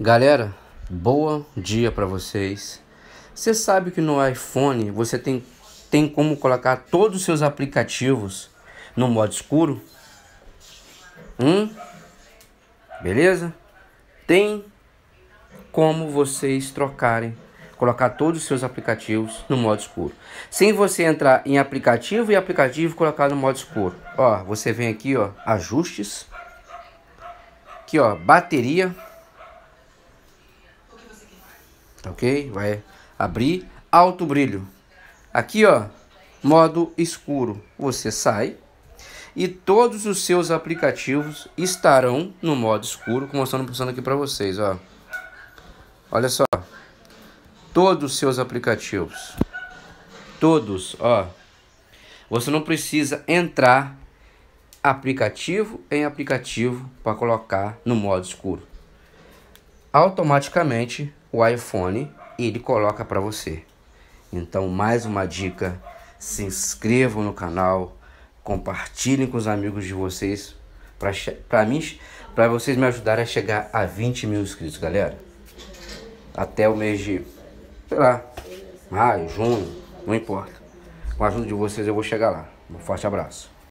Galera, bom dia para vocês. Você sabe que no iPhone você tem, tem como colocar todos os seus aplicativos no modo escuro? Hum? Beleza? Tem como vocês trocarem, colocar todos os seus aplicativos no modo escuro. Sem você entrar em aplicativo e aplicativo colocar no modo escuro. Ó, você vem aqui, ó, ajustes. Aqui, ó, bateria Tá ok? Vai abrir alto brilho. Aqui, ó, modo escuro. Você sai e todos os seus aplicativos estarão no modo escuro, como eu estou mostrando aqui para vocês, ó. Olha só. Todos os seus aplicativos. Todos, ó. Você não precisa entrar aplicativo em aplicativo para colocar no modo escuro. Automaticamente o iPhone e ele coloca para você. Então, mais uma dica: se inscrevam no canal, compartilhem com os amigos de vocês para mim, para vocês me ajudarem a chegar a 20 mil inscritos, galera. Até o mês de, sei lá, maio, junho, não importa. Com a ajuda de vocês eu vou chegar lá. Um forte abraço.